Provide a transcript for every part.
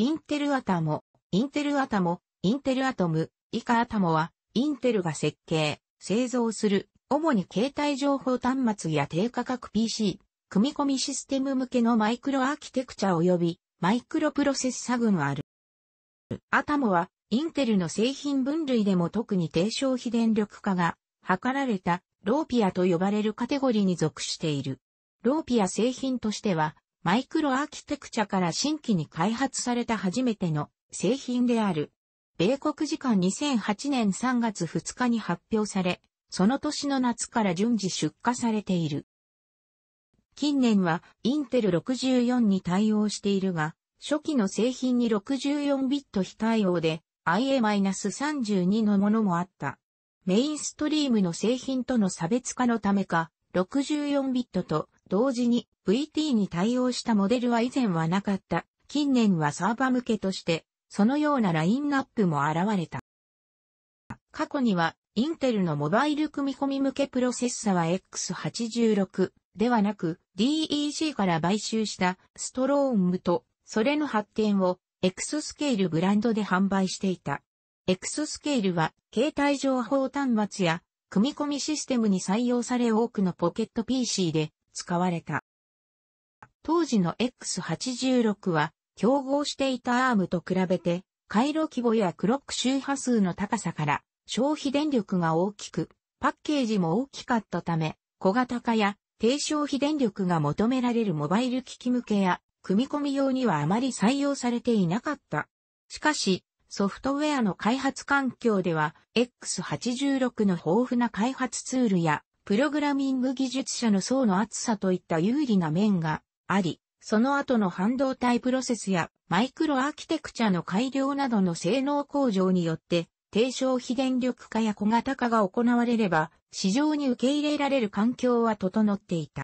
インテルアタモ、インテルアタモ、インテルアトム、以下アタモは、インテルが設計、製造する、主に携帯情報端末や低価格 PC、組み込みシステム向けのマイクロアーキテクチャ及び、マイクロプロセッサ群ある。アタモは、インテルの製品分類でも特に低消費電力化が図られたローピアと呼ばれるカテゴリーに属している。ローピア製品としては、マイクロアーキテクチャから新規に開発された初めての製品である。米国時間2008年3月2日に発表され、その年の夏から順次出荷されている。近年はインテル64に対応しているが、初期の製品に64ビット非対応で IA-32 のものもあった。メインストリームの製品との差別化のためか、64ビットと同時に VT に対応したモデルは以前はなかった。近年はサーバ向けとして、そのようなラインナップも現れた。過去には、インテルのモバイル組み込み向けプロセッサは X86 ではなく DEC から買収したストロームとそれの発展をエクススケールブランドで販売していた。エクススケールは携帯情報端末や組み込みシステムに採用され多くのポケット PC で使われた。当時の X86 は、競合していたアームと比べて、回路規模やクロック周波数の高さから、消費電力が大きく、パッケージも大きかったため、小型化や低消費電力が求められるモバイル機器向けや、組み込み用にはあまり採用されていなかった。しかし、ソフトウェアの開発環境では、X86 の豊富な開発ツールや、プログラミング技術者の層の厚さといった有利な面があり、その後の半導体プロセスやマイクロアーキテクチャの改良などの性能向上によって、低消費電力化や小型化が行われれば、市場に受け入れられる環境は整っていた。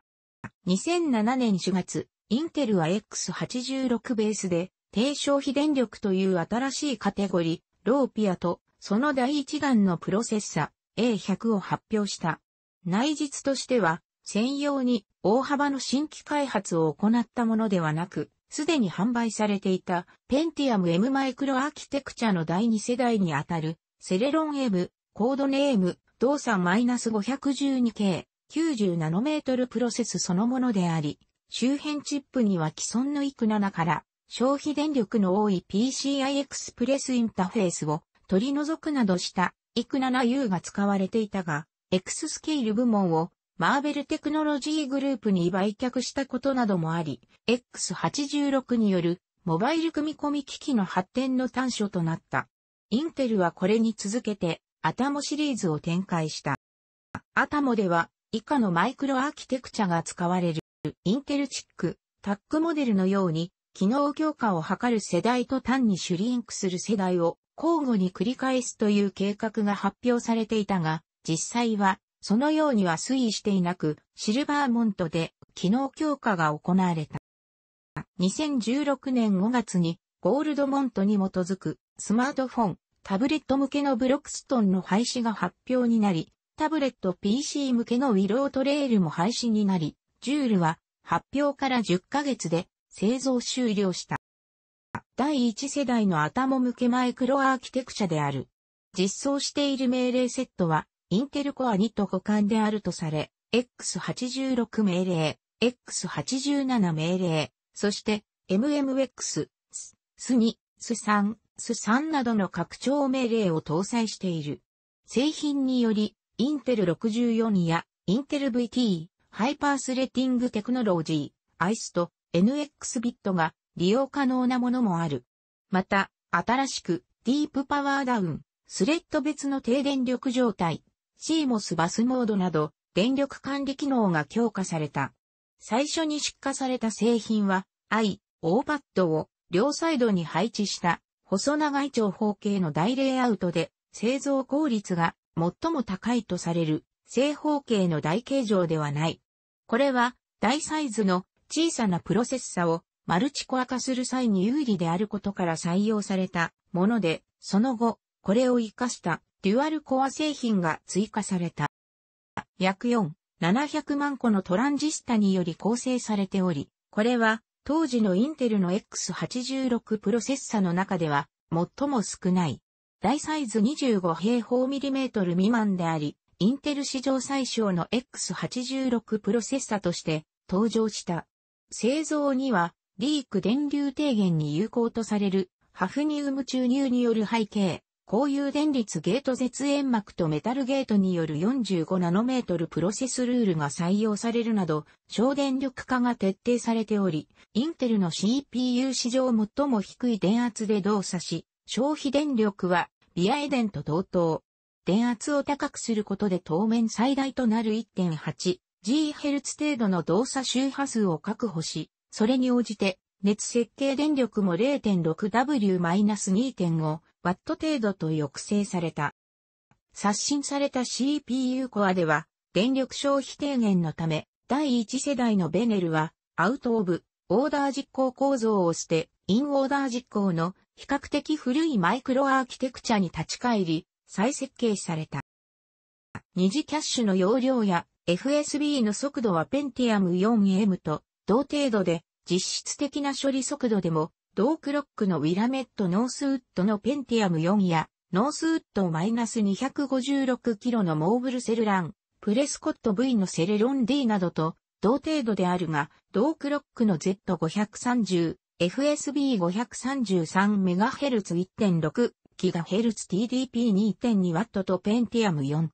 2007年4月、インテルは X86 ベースで、低消費電力という新しいカテゴリー、ローピアと、その第一弾のプロセッサ、A100 を発表した。内実としては、専用に大幅の新規開発を行ったものではなく、すでに販売されていた Pentium M マイクロアーキテクチャの第2世代にあたるセレロン M、コードネーム、動作マイナス -512K、90ナノメートルプロセスそのものであり、周辺チップには既存の IC7 から消費電力の多い PCI Express インターフェースを取り除くなどした IC7U が使われていたが、X スケール部門をマーベルテクノロジーグループに売却したことなどもあり、X86 によるモバイル組み込み機器の発展の端緒となった。インテルはこれに続けて、アタモシリーズを展開した。アタモでは、以下のマイクロアーキテクチャが使われる、インテルチック、タックモデルのように、機能強化を図る世代と単にシュリンクする世代を交互に繰り返すという計画が発表されていたが、実際は、そのようには推移していなく、シルバーモントで機能強化が行われた。2016年5月にゴールドモントに基づくスマートフォン、タブレット向けのブロックストンの廃止が発表になり、タブレット PC 向けのウィロートレールも廃止になり、ジュールは発表から10ヶ月で製造終了した。第1世代の頭向けマイクロアーキテクチャである。実装している命令セットはインテルコア2と互換であるとされ、X86 命令、X87 命令、そして MMX、ス、s 2、ス3、s 3などの拡張命令を搭載している。製品により、インテル64やインテル VT、ハイパースレッティングテクノロジー、ICE と NX ビットが利用可能なものもある。また、新しくディープパワーダウン、スレッド別の低電力状態、シーモスバスモードなど、電力管理機能が強化された。最初に出荷された製品は、i、オーパッドを両サイドに配置した細長い長方形の大レイアウトで製造効率が最も高いとされる正方形の大形状ではない。これは大サイズの小さなプロセッサをマルチコア化する際に有利であることから採用されたもので、その後、これを活かしたデュアルコア製品が追加された。約4、700万個のトランジスタにより構成されており、これは当時のインテルの X86 プロセッサの中では最も少ない。大サイズ25平方ミリメートル未満であり、インテル史上最小の X86 プロセッサとして登場した。製造には、リーク電流低減に有効とされるハフニウム注入による背景、交油電率ゲート絶縁膜とメタルゲートによる45ナノメートルプロセスルールが採用されるなど、省電力化が徹底されており、インテルの CPU 史上最も低い電圧で動作し、消費電力はビアエデンと同等。電圧を高くすることで当面最大となる 1.8GHz 程度の動作周波数を確保し、それに応じて熱設計電力も 0.6W-2.5 ワット程度と抑制された。刷新された CPU コアでは、電力消費低減のため、第1世代のベネルは、アウトオブ、オーダー実行構造を捨て、インオーダー実行の比較的古いマイクロアーキテクチャに立ち返り、再設計された。二次キャッシュの容量や FSB の速度は Pentium 4M と同程度で実質的な処理速度でも同クロックのウィラメットノースウッドのペンティアム4や、ノースウッド2 5 6キロのモーブルセルラン、プレスコット V のセレロン D などと同程度であるが、同クロックの Z530、FSB533MHz1.6GHz TDP2.2W とペンティアム 4M、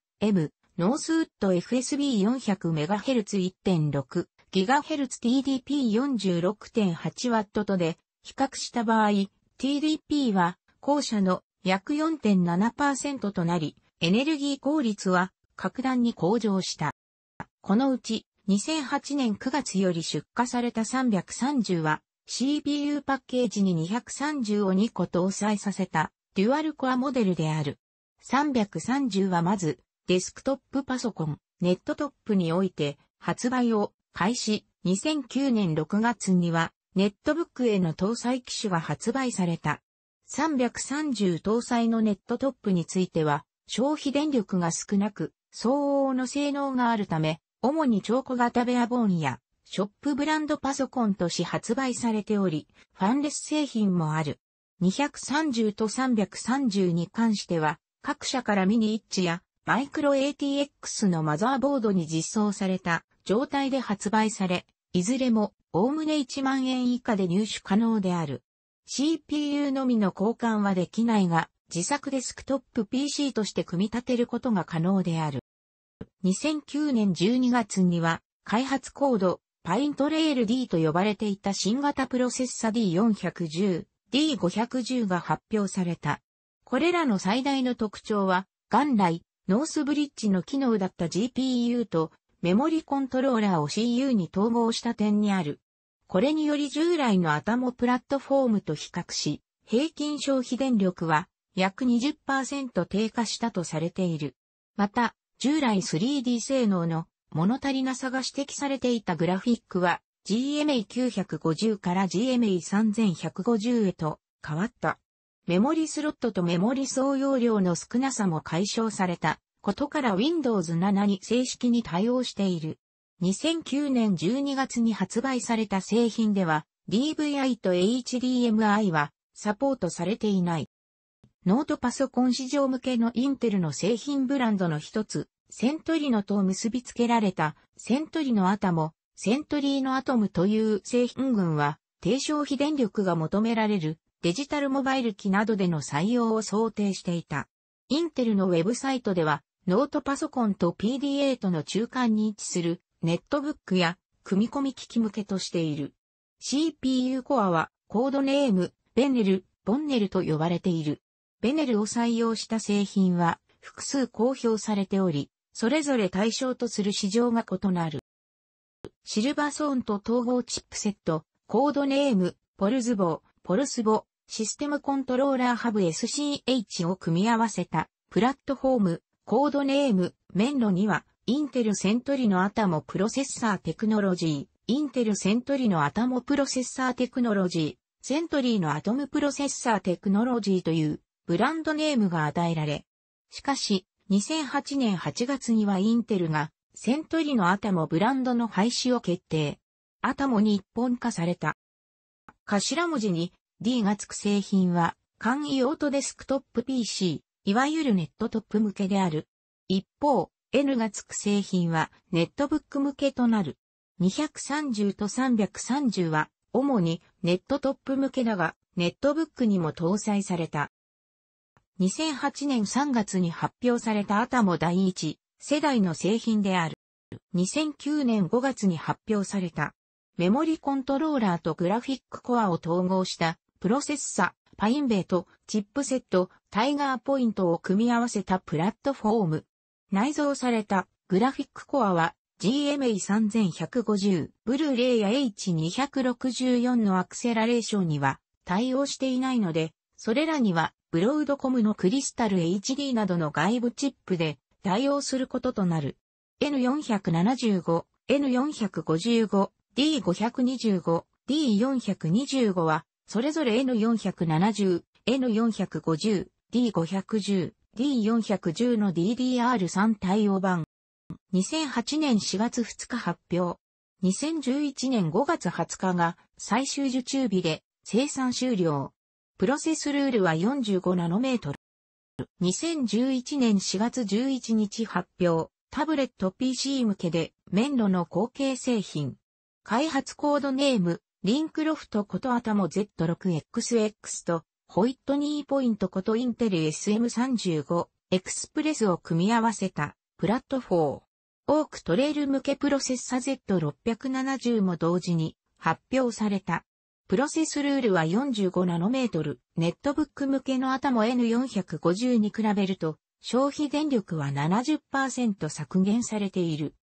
ノースウッド FSB400MHz1.6GHz TDP46.8W とで、比較した場合、TDP は後者の約4.7%となり、エネルギー効率は格段に向上した。このうち2008年9月より出荷された330は CPU パッケージに230を2個搭載させたデュアルコアモデルである。330はまずデスクトップパソコン、ネットトップにおいて発売を開始2009年6月にはネットブックへの搭載機種は発売された。330搭載のネットトップについては、消費電力が少なく、相応の性能があるため、主に超小型ベアボーンや、ショップブランドパソコンとし発売されており、ファンレス製品もある。230と330に関しては、各社からミニイッチやマイクロ ATX のマザーボードに実装された状態で発売され、いずれもおおむね1万円以下で入手可能である。CPU のみの交換はできないが、自作デスクトップ PC として組み立てることが可能である。2009年12月には、開発コード、パイントレール D と呼ばれていた新型プロセッサ D410、D510 が発表された。これらの最大の特徴は、元来、ノースブリッジの機能だった GPU とメモリコントローラーを CU に統合した点にある。これにより従来の頭プラットフォームと比較し、平均消費電力は約20%低下したとされている。また、従来 3D 性能の物足りなさが指摘されていたグラフィックは GMA950 から GMA3150 へと変わった。メモリスロットとメモリ総容量の少なさも解消された。ことから Windows 7に正式に対応している。2009年12月に発売された製品では DVI と HDMI はサポートされていない。ノートパソコン市場向けのインテルの製品ブランドの一つ、セントリノと結びつけられたセントリノアタモ、セントリーノアトムという製品群は低消費電力が求められるデジタルモバイル機などでの採用を想定していた。インテルのウェブサイトではノートパソコンと PDA との中間に位置するネットブックや組み込み機器向けとしている。CPU コアはコードネーム、ベネル、ボンネルと呼ばれている。ベネルを採用した製品は複数公表されており、それぞれ対象とする市場が異なる。シルバーソーンと統合チップセット、コードネーム、ポルズボ、ポルスボ、システムコントローラーハブ SCH を組み合わせたプラットフォームコードネーム、メンロには、インテルセントリのアタモプロセッサーテクノロジー、インテルセントリのアタモプロセッサーテクノロジー、セントリーのアトムプロセッサーテクノロジーというブランドネームが与えられ、しかし、2008年8月にはインテルがセントリのアタモブランドの廃止を決定。アタモに一本化された。頭文字に D がつく製品は簡易オートデスクトップ PC、いわゆるネットトップ向けである。一方、N がつく製品はネットブック向けとなる。230と330は主にネットトップ向けだが、ネットブックにも搭載された。2008年3月に発表されたアタモ第一世代の製品である。2009年5月に発表された。メモリコントローラーとグラフィックコアを統合したプロセッサ、パインベイとチップセット、タイガーポイントを組み合わせたプラットフォーム。内蔵されたグラフィックコアは GMA3150、ブルーレイや H264 のアクセラレーションには対応していないので、それらにはブロードコムのクリスタル HD などの外部チップで対応することとなる。N475、N455、D525、D425 は、それぞれ N470、N450、D510、D410 の DDR3 対応版。2008年4月2日発表。2011年5月20日が最終受注日で生産終了。プロセスルールは45ナノメートル。2011年4月11日発表、タブレット PC 向けで綿路の後継製品。開発コードネーム、リンクロフトこと頭。Z6XX とホイットニーポイントことインテル SM35 エクスプレスを組み合わせたプラットフォー。多くトレイル向けプロセッサ Z670 も同時に発表された。プロセスルールは45ナノメートル、ネットブック向けのアタモ N450 に比べると、消費電力は70%削減されている。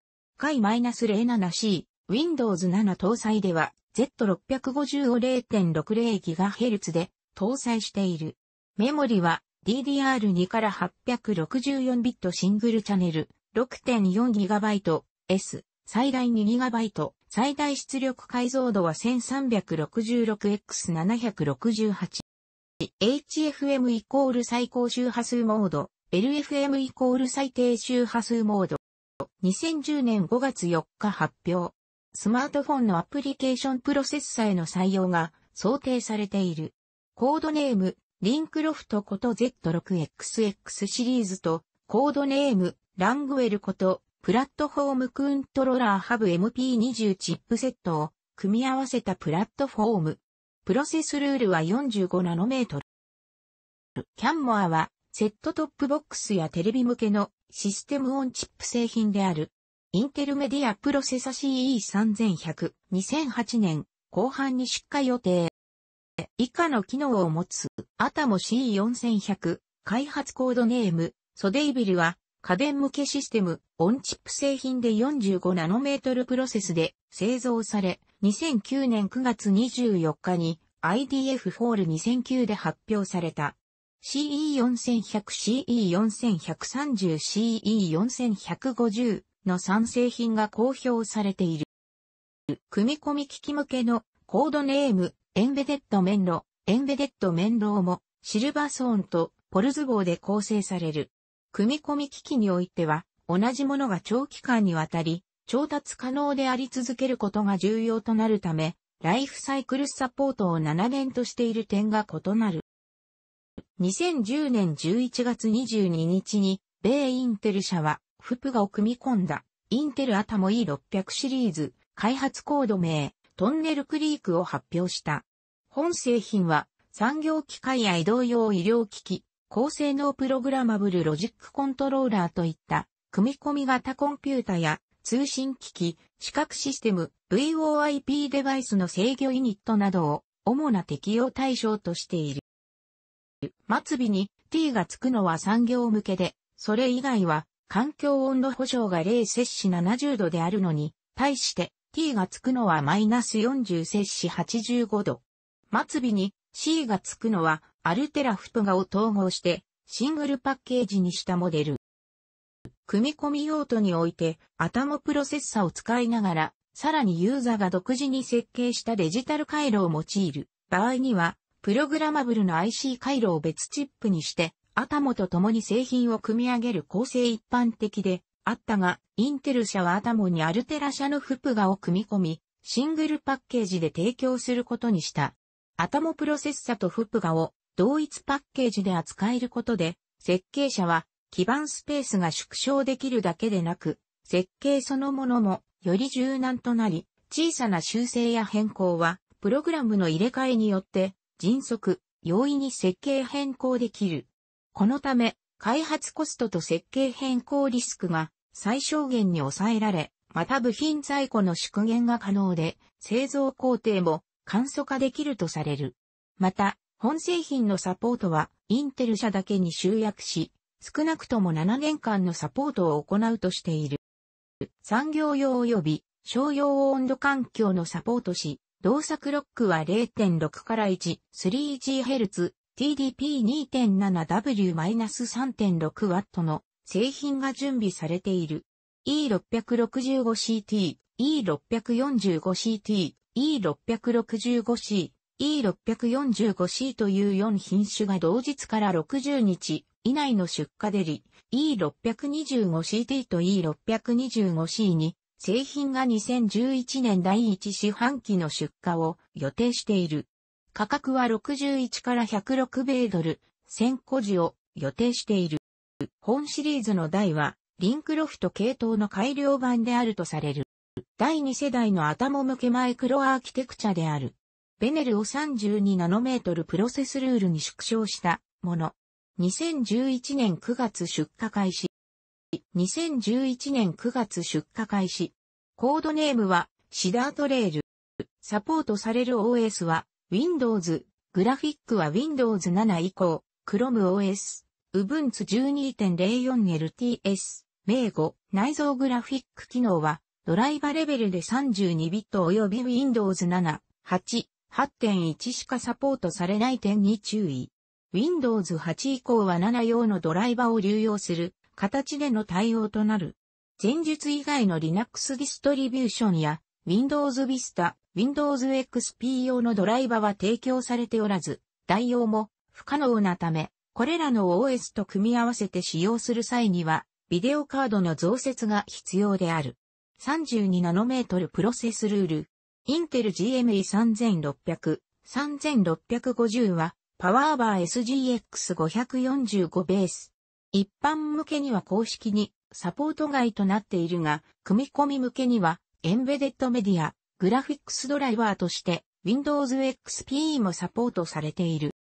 Kai-07C、Windows 7搭載では、Z650 を 0.60GHz で搭載している。メモリは DDR2 から 864bit シングルチャネル 6.4GB S 最大 2GB 最大出力解像度は 1366x768 HFM イコール最高周波数モード LFM イコール最低周波数モード2010年5月4日発表スマートフォンのアプリケーションプロセッサへの採用が想定されている。コードネーム、リンクロフトこと Z6XX シリーズと、コードネーム、ラングウェルこと、プラットフォームコントローラーハブ MP20 チップセットを組み合わせたプラットフォーム。プロセスルールは45ナノメートル。キャンモアは、セットトップボックスやテレビ向けのシステムオンチップ製品である。インテルメディアプロセサ CE3100、2008年後半に出荷予定。以下の機能を持つ、アタモ C4100 開発コードネーム、ソデイビルは、家電向けシステム、オンチップ製品で45ナノメートルプロセスで製造され、2009年9月24日に IDF フール2009で発表された。CE4100、CE4130、CE4150 の3製品が公表されている。組み込み機器向けのコードネームエンベデッド面炉、エンベデッド面炉も、シルバーソーンとポルズ号で構成される。組み込み機器においては、同じものが長期間にわたり、調達可能であり続けることが重要となるため、ライフサイクルサポートを7年としている点が異なる。2010年11月22日に、米インテル社は、フプガを組み込んだ、インテルアタモ E600 シリーズ、開発コード名、トンネルクリークを発表した。本製品は産業機械や移動用医療機器、高性能プログラマブルロジックコントローラーといった組み込み型コンピュータや通信機器、視覚システム、VOIP デバイスの制御ユニットなどを主な適用対象としている。末尾に t がつくのは産業向けで、それ以外は環境温度保証が0摂氏70度であるのに、対して t がつくのはマイナス40摂氏85度。末尾に C が付くのは、アルテラフプガを統合して、シングルパッケージにしたモデル。組み込み用途において、アタモプロセッサを使いながら、さらにユーザーが独自に設計したデジタル回路を用いる場合には、プログラマブルの IC 回路を別チップにして、アタモと共に製品を組み上げる構成一般的であったが、インテル社はアタモにアルテラ社のフプガを組み込み、シングルパッケージで提供することにした。アタモプロセッサとフップガを同一パッケージで扱えることで、設計者は基盤スペースが縮小できるだけでなく、設計そのものもより柔軟となり、小さな修正や変更は、プログラムの入れ替えによって、迅速、容易に設計変更できる。このため、開発コストと設計変更リスクが最小限に抑えられ、また部品在庫の縮減が可能で、製造工程も簡素化できるとされる。また、本製品のサポートは、インテル社だけに集約し、少なくとも7年間のサポートを行うとしている。産業用及び商用温度環境のサポートし、動作クロックは0.6から1、3GHz、TDP2.7W-3.6W の製品が準備されている。E665CT、E645CT、E665C、E645C という4品種が同日から60日以内の出荷でり、E625CT と E625C に製品が2011年第1四半期の出荷を予定している。価格は61から106米ドル、1000個時を予定している。本シリーズの台は、リンクロフト系統の改良版であるとされる。第2世代の頭向けマイクロアーキテクチャである。ベネルを32ナノメートルプロセスルールに縮小したもの。2011年9月出荷開始。2011年9月出荷開始。コードネームはシダートレール。サポートされる OS は Windows、グラフィックは Windows 7以降、Chrome OS、Ubuntu 12.04LTS、名語、内蔵グラフィック機能はドライバレベルで32ビット及び Windows 7、8、8.1しかサポートされない点に注意。Windows 8以降は7用のドライバを流用する形での対応となる。前述以外の Linux ディストリビューションや Windows Vista、Windows XP 用のドライバは提供されておらず、代用も不可能なため、これらの OS と組み合わせて使用する際には、ビデオカードの増設が必要である。32ナノメートルプロセスルール。インテル GME3600、3650は、パワーバー SGX545 ベース。一般向けには公式にサポート外となっているが、組み込み向けには、エンベデッドメディア、グラフィックスドライバーとして、Windows XP もサポートされている。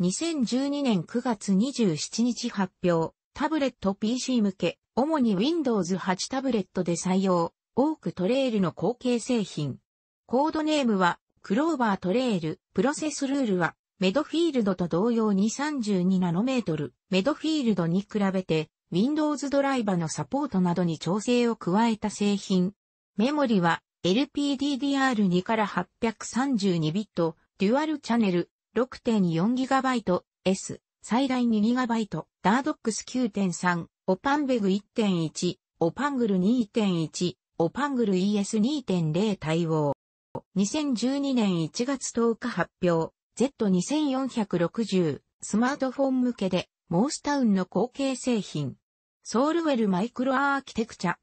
2012年9月27日発表、タブレット PC 向け、主に Windows 8タブレットで採用、多くトレイルの後継製品。コードネームは、クローバートレイル、プロセスルールは、メドフィールドと同様に32ナノメートル、メドフィールドに比べて、Windows ドライバーのサポートなどに調整を加えた製品。メモリは LPDDR2 から832ビット、デュアルチャンネル 6.4GB、S、最大 2GB、ダードックス9.3、オパンベグ1.1、オパングル2.1、オパングル ES2.0 対応。2012年1月10日発表、Z2460 スマートフォン向けで、モースタウンの後継製品。ソウルウェルマイクロアーキテクチャ。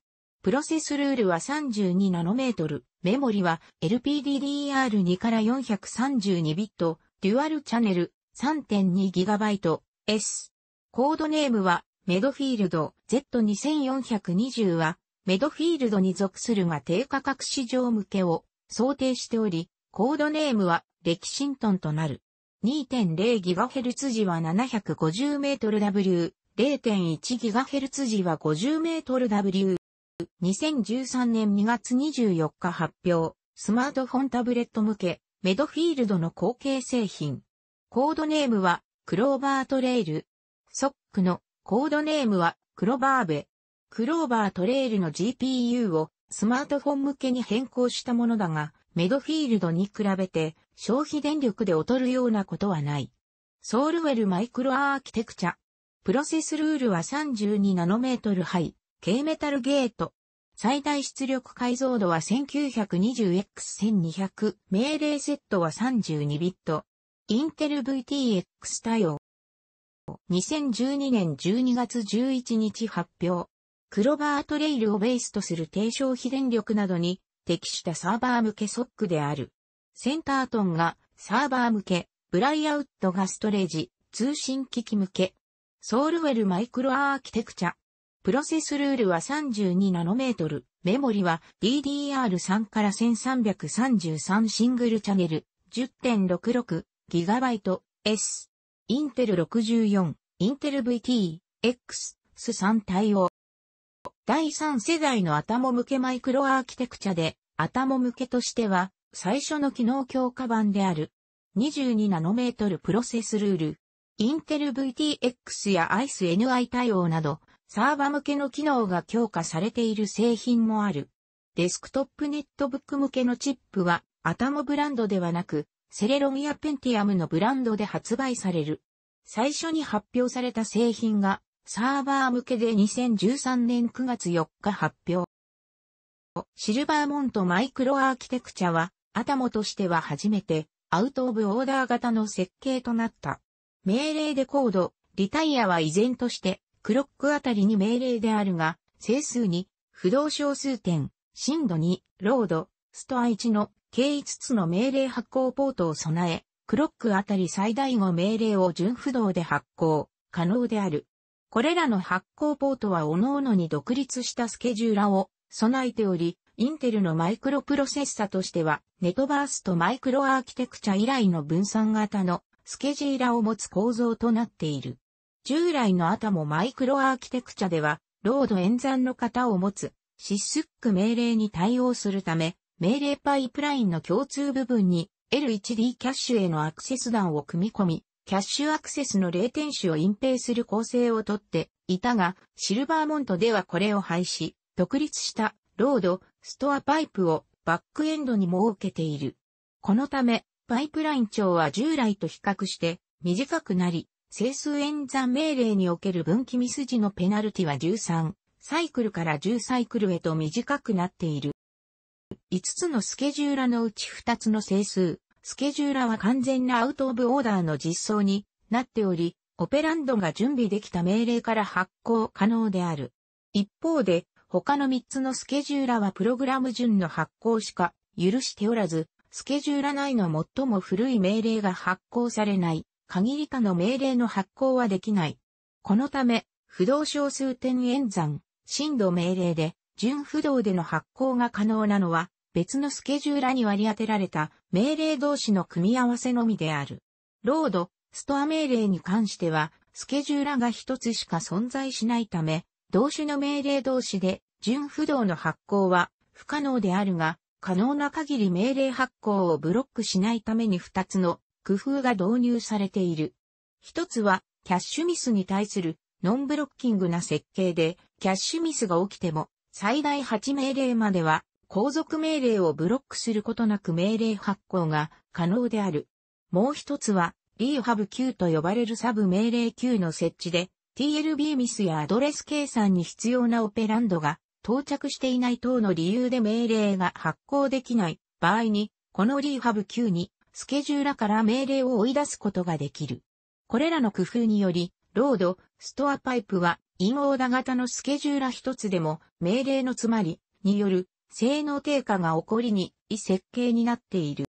プロセスルールは32ナノメートル。メモリは LPDDR2 から432ビット、デュアルチャネル 3.2GB S。コードネームはメドフィールド Z2420 は、メドフィールドに属するが低価格市場向けを想定しており、コードネームはレキシントンとなる。2.0GHz 時は 750mW、0.1GHz 時は 50mW。2013年2月24日発表、スマートフォンタブレット向け、メドフィールドの後継製品。コードネームは、クローバートレイル。ソックのコードネームは、クロバーベ。クローバートレイルの GPU をスマートフォン向けに変更したものだが、メドフィールドに比べて消費電力で劣るようなことはない。ソールウェルマイクロアーキテクチャ。プロセスルールは32ナノメートルハイ、軽メタルゲート。最大出力解像度は 1920x1200。命令セットは32ビット。インテル VTX 対応。2012年12月11日発表。クロバートレイルをベースとする低消費電力などに適したサーバー向けソックである。センタートンがサーバー向け、ブライアウッドがストレージ、通信機器向け。ソールウェルマイクロアーキテクチャ。プロセスルールは32ナノメートル。メモリは DDR3 から1333シングルチャンネル 10.66GB S。インテル64、インテル VT、X、S3 対応。第3世代の頭向けマイクロアーキテクチャで、頭向けとしては、最初の機能強化版である。22ナノメートルプロセスルール。インテル VTX や ICE-NI 対応など、サーバ向けの機能が強化されている製品もある。デスクトップネットブック向けのチップは、アタモブランドではなく、セレロミア・ペンティアムのブランドで発売される。最初に発表された製品が、サーバー向けで2013年9月4日発表。シルバーモントマイクロアーキテクチャは、アタモとしては初めて、アウトオブオーダー型の設計となった。命令でコード、リタイアは依然として、クロックあたりに命令であるが、整数に、不動小数点、深度2、ロード、ストア1の計5つの命令発行ポートを備え、クロックあたり最大5命令を純不動で発行、可能である。これらの発行ポートは各々に独立したスケジューラを備えており、インテルのマイクロプロセッサとしては、ネトバースとマイクロアーキテクチャ以来の分散型のスケジューラを持つ構造となっている。従来のアタマイクロアーキテクチャでは、ロード演算の型を持つ、シスック命令に対応するため、命令パイプラインの共通部分に L1D キャッシュへのアクセス段を組み込み、キャッシュアクセスの0点種を隠蔽する構成をとっていたが、シルバーモントではこれを廃止、独立したロード、ストアパイプをバックエンドに設けている。このため、パイプライン長は従来と比較して短くなり、整数演算命令における分岐ミス時のペナルティは13サイクルから10サイクルへと短くなっている。5つのスケジューラのうち2つの整数、スケジューラは完全なアウトオブオーダーの実装になっており、オペランドが準備できた命令から発行可能である。一方で、他の3つのスケジューラはプログラム順の発行しか許しておらず、スケジューラ内の最も古い命令が発行されない、限り下の命令の発行はできない。このため、不動小数点演算、深度命令で、順不動での発行が可能なのは、別のスケジューラに割り当てられた命令同士の組み合わせのみである。ロード、ストア命令に関しては、スケジューラが一つしか存在しないため、同種の命令同士で純不動の発行は不可能であるが、可能な限り命令発行をブロックしないために二つの工夫が導入されている。一つは、キャッシュミスに対するノンブロッキングな設計で、キャッシュミスが起きても、最大8命令までは皇族命令をブロックすることなく命令発行が可能である。もう一つは、リーハブ級と呼ばれるサブ命令級の設置で、TLB ミスやアドレス計算に必要なオペランドが到着していない等の理由で命令が発行できない場合に、このリーハブ級にスケジューラから命令を追い出すことができる。これらの工夫により、ロード、ストアパイプは、インオーダー型のスケジューラ一つでも、命令のつまり、による性能低下が起こりに、異設計になっている。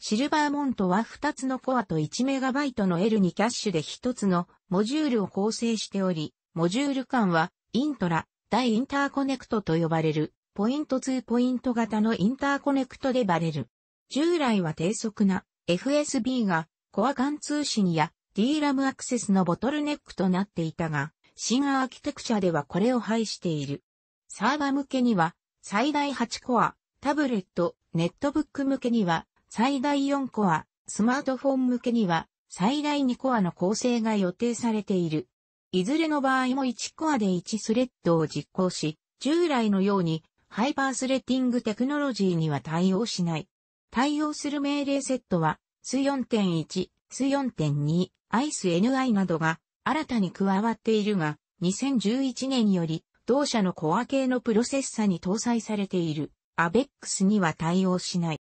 シルバーモントは2つのコアと 1MB の L2 キャッシュで1つのモジュールを構成しており、モジュール間はイントラ、大インターコネクトと呼ばれる、ポイント2ポイント型のインターコネクトでバレる。従来は低速な FSB がコア間通信や DRAM アクセスのボトルネックとなっていたが、新アーキテクチャではこれを排している。サーバ向けには最大8コア、タブレット、ネットブック向けには、最大4コア、スマートフォン向けには、最大2コアの構成が予定されている。いずれの場合も1コアで1スレッドを実行し、従来のようにハイパースレッティングテクノロジーには対応しない。対応する命令セットは、ス4.1、ス4.2、イス n i などが新たに加わっているが、2011年より同社のコア系のプロセッサに搭載されている a ッ e x には対応しない。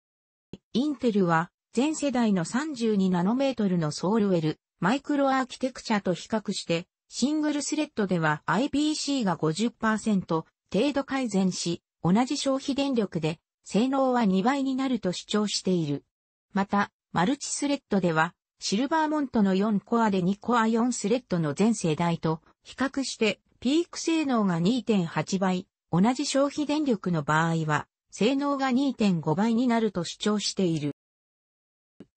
インテルは全世代の32ナノメートルのソールウェル、マイクロアーキテクチャと比較して、シングルスレッドでは i p c が50%程度改善し、同じ消費電力で性能は2倍になると主張している。また、マルチスレッドでは、シルバーモントの4コアで2コア4スレッドの全世代と比較してピーク性能が2.8倍、同じ消費電力の場合は、性能が2.5倍になると主張している。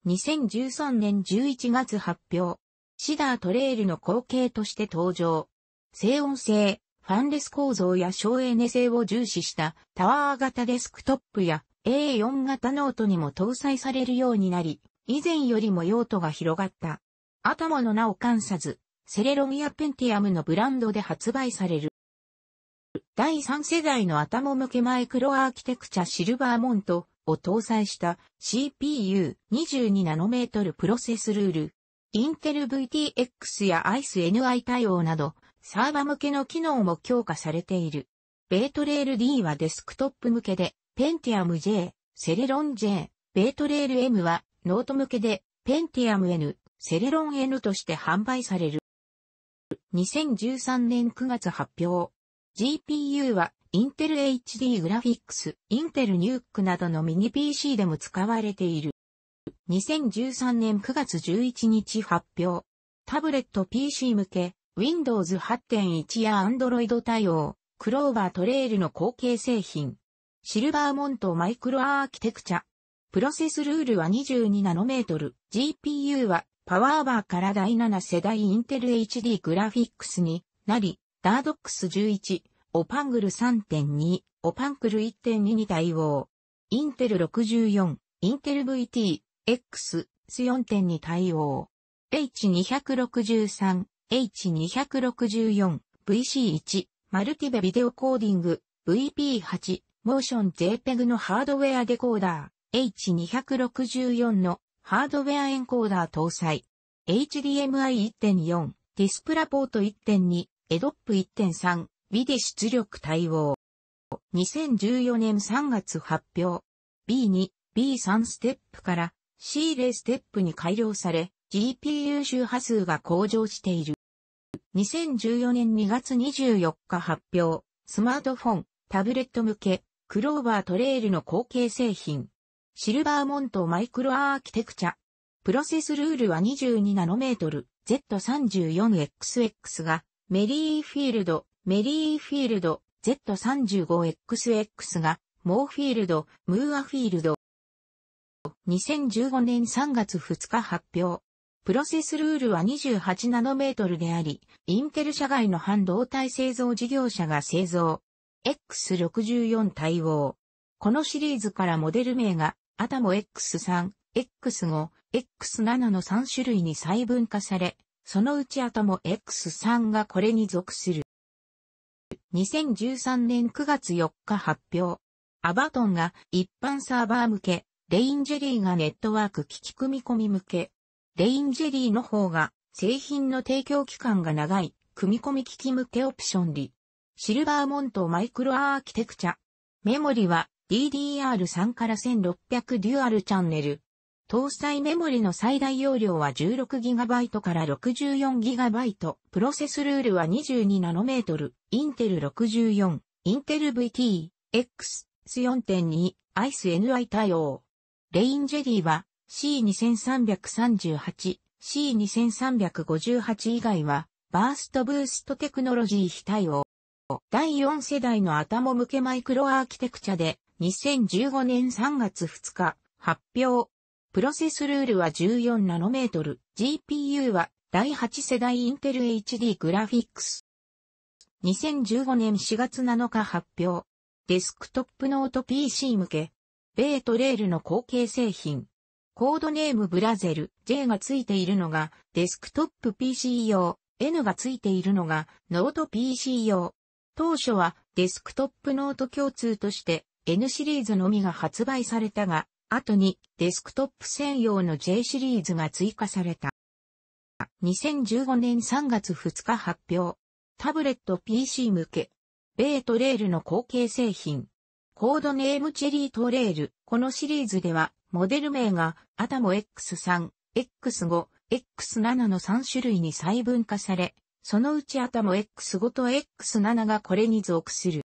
2013年11月発表、シダートレイルの後継として登場。静音性、ファンレス構造や省エネ性を重視したタワー型デスクトップや A4 型ノートにも搭載されるようになり、以前よりも用途が広がった。頭の名を冠さず、セレロミア・ペンティアムのブランドで発売される。第3世代の頭向けマイクロアーキテクチャシルバーモントを搭載した c p u 2 2トルプロセスルール、インテル VTX や ICE-NI 対応など、サーバ向けの機能も強化されている。ベートレール D はデスクトップ向けで、ペンティアム J、セレロン J、ベートレール M はノート向けで、ペンティアム N、セレロン N として販売される。2013年9月発表。GPU は、インテル HD グラフィックス、インテルニュークなどのミニ PC でも使われている。2013年9月11日発表。タブレット PC 向け、Windows 8.1や Android 対応、クローバートレールの後継製品。シルバーモントマイクロアーキテクチャ。プロセスルールは22ナノメートル、GPU はパワーバーから第7世代インテル HD グラフィックスになり、ダードックス11、オパングル3.2、オパンクル1.2に対応。インテル64、インテル VT、X、S4.2 に対応。H263、H264、VC1、マルティベビデオコーディング、VP8、モーション JPEG のハードウェアデコーダー、H264 のハードウェアエンコーダー搭載。HDMI 1.4、ディスプラポート1.2、エドップ1.3、ビデ出力対応。2014年3月発表。B2、B3 ステップから C0 ステップに改良され、GPU 周波数が向上している。2014年2月24日発表、スマートフォン、タブレット向け、クローバートレイルの後継製品、シルバーモントマイクロアーキテクチャ。プロセスルールは22ナノメートル Z34XX がメリーフィールド、メリーフィールド Z35XX がモーフィールド、ムーアフィールド。2015年3月2日発表。プロセスルールは28ナノメートルであり、インテル社外の半導体製造事業者が製造。X64 対応。このシリーズからモデル名があたも X3、X5、X7 の3種類に細分化され、そのうちあたも X3 がこれに属する。2013年9月4日発表。アバトンが一般サーバー向け、レインジェリーがネットワーク機器組み込み向け。レインジェリーの方が製品の提供期間が長い、組み込み機器向けオプションリ。シルバーモントマイクロアーキテクチャ。メモリは DDR3 から1600デュアルチャンネル。搭載メモリの最大容量は 16GB から 64GB。プロセスルールは2 2ナノメートル。インテル64。インテル VT。X。s 4.2。ISNI 対応。レインジェリーは C2338。C2358 以外は、バーストブーストテクノロジー非対応。第4世代の頭向けマイクロアーキテクチャで、2015年3月2日、発表。プロセスルールは14ナノメートル、GPU は第8世代インテル HD グラフィックス。2015年4月7日発表。デスクトップノート PC 向け。ベートレールの後継製品。コードネームブラゼル J がついているのがデスクトップ PC 用。N がついているのがノート PC 用。当初はデスクトップノート共通として N シリーズのみが発売されたが、後にデスクトップ専用の J シリーズが追加された。2015年3月2日発表。タブレット PC 向け。ベイトレールの後継製品。コードネームチェリートレール。このシリーズでは、モデル名が、アタモ X3、X5、X7 の3種類に細分化され、そのうちアタモ X5 と X7 がこれに属する。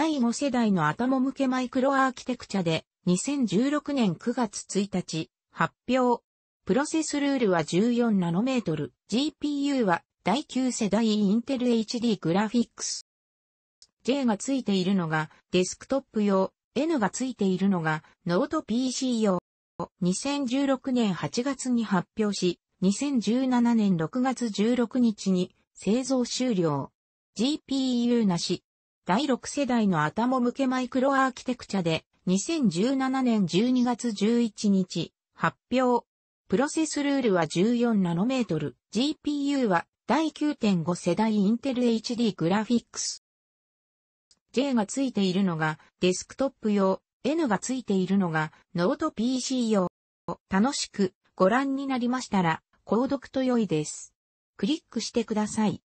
第5世代の頭向けマイクロアーキテクチャで2016年9月1日発表。プロセスルールは14ナノメートル、GPU は第9世代インテル HD グラフィックス。J がついているのがデスクトップ用、N がついているのがノート PC 用。2016年8月に発表し、2017年6月16日に製造終了。GPU なし、第6世代の頭向けマイクロアーキテクチャで2017年12月11日発表。プロセスルールは14ナノメートル、GPU は第9.5世代インテル HD グラフィックス。J がついているのがデスクトップ用、N がついているのがノート PC 用。楽しくご覧になりましたら、購読と良いです。クリックしてください。